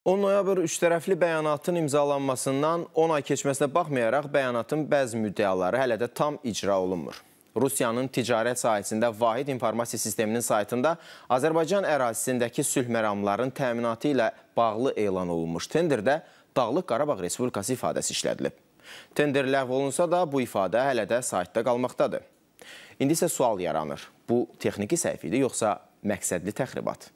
10 noyabr üçtərəfli bəyanatın imzalanmasından 10 ay keçməsinə baxmayaraq bəyanatın bəzi müddəaları hələ də tam icra olunmur. Rusiyanın ticarət sahəsində vahid informasiya sisteminin saytında Azərbaycan ərazisindəki sülh məramların təminatı ilə bağlı elan olunmuş tenderdə Dağlıq Qarabağ Respublikası ifadəsi işlədilib. Tender ləğv olunsa da bu ifadə hələ də saytda qalmaqdadır. İndi isə sual yaranır. Bu texniki səhv idi yoxsa məqsədli təxribat?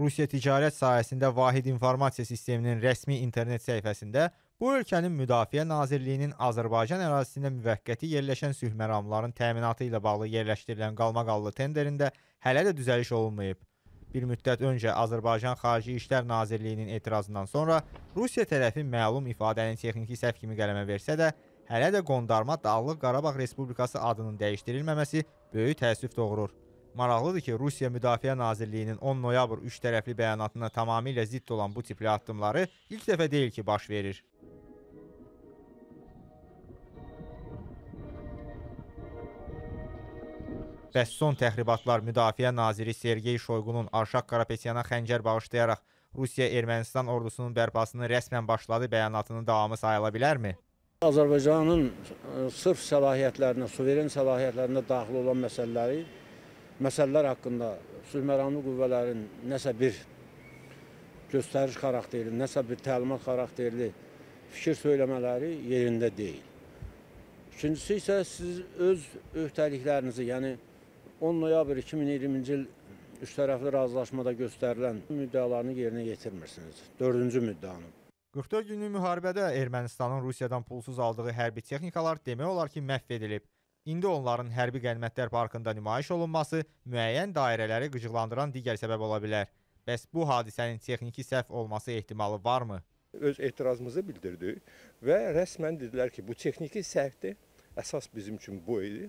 Rusiya ticarət sahəsində vahid informasiya sisteminin rəsmi internet səhifəsində bu ölkənin Müdafiə Nazirliyinin Azərbaycan ərazisində müvəqqəti yerləşən sülhməramların təminatı ilə bağlı yerləşdirilən qalmaqallı tenderində hələ də düzəliş olunmayıb. Bir müddət öncə Azərbaycan Xarici İşlər Nazirliyinin etirazından sonra Rusiya tərəfi məlum ifadəni texniki səhv kimi qələmə versə də, hələ də qondarma Dağlıq Qarabağ Respublikası adının dəyişdirilməməsi böyük təəssüf doğurur. Maraqlıdır ki, Rusiya Müdafiə Nazirliyinin 10 noyabr 3 tərəfli bəyanatına tamamilə zidd olan bu tipli addımları ilk dəfə deyil ki, baş verir. Bəs son təxribatlar Müdafiə Naziri Sergey Şoyqunun Arşaq Karapetyana xəncər bağışlayaraq Rusiya Ermənistan ordusunun bərpasını rəsmən başladı bəyanatının davamı sayıla bilərmi? Azərbaycanın sırf səlahiyyətlərinə, suveren səlahiyyətlərinə daxil olan məsələləri məsələlər haqqında sülhməramlı qüvvələrin nəsə bir göstəriş xarakterli, nəsə bir təlimat xarakterli fikir söyləmələri yerində deyil. İkincisi isə siz öz öhdəliklərinizi, yəni 10 noyabr 2020-ci il üç tərəfli razılaşmada göstərilən müddəalarını yerinə yetirmirsiniz. Dördüncü müddəanı. 44 günlük müharibədə Ermənistanın Rusiyadan pulsuz aldığı hərbi texnikalar demək olar ki, məhv edilib. İndi onların hərbi qənimətlər parkında nümayiş olunması müəyyən dairələri qıcıqlandıran digər səbəb ola bilər. Bəs bu hadisənin texniki səhv olması ehtimalı varmı? Öz etirazımızı bildirdik və rəsmən dedilər ki, bu texniki səhvdir, əsas bizim üçün bu idi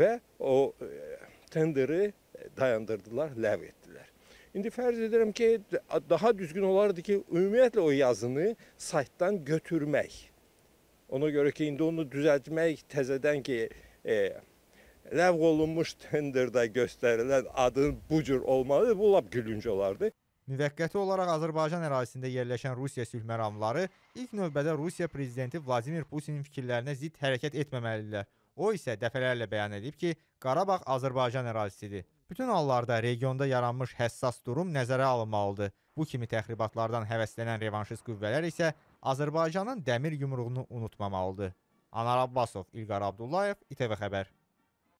və o e, tenderi dayandırdılar, ləv etdilər. İndi fərz edirəm ki, daha düzgün olardı ki, ümumiyyətlə o yazını saytdan götürmək. Ona görə ki, indi onu düzəltmək təzədən ki, e, ləğv olunmuş tenderdə göstərilən adın bu cür olmalıdır. Bu lap gülünc olardı. Müvəqqəti olaraq Azərbaycan ərazisində yerləşən Rusiya sülh məramları ilk növbədə Rusiya prezidenti Vladimir Putinin fikirlərinə zidd hərəkət etməməlidirlər. O isə dəfələrlə bəyan edib ki, Qarabağ Azərbaycan ərazisidir. Bütün hallarda regionda yaranmış həssas durum nəzərə alınmalıdır. Bu kimi təxribatlardan həvəslənən revanşist qüvvələr isə Azərbaycanın dəmir yumruğunu unutmamalıdır. Anar Abbasov, İlqar Abdullayev, İTV Xəbər.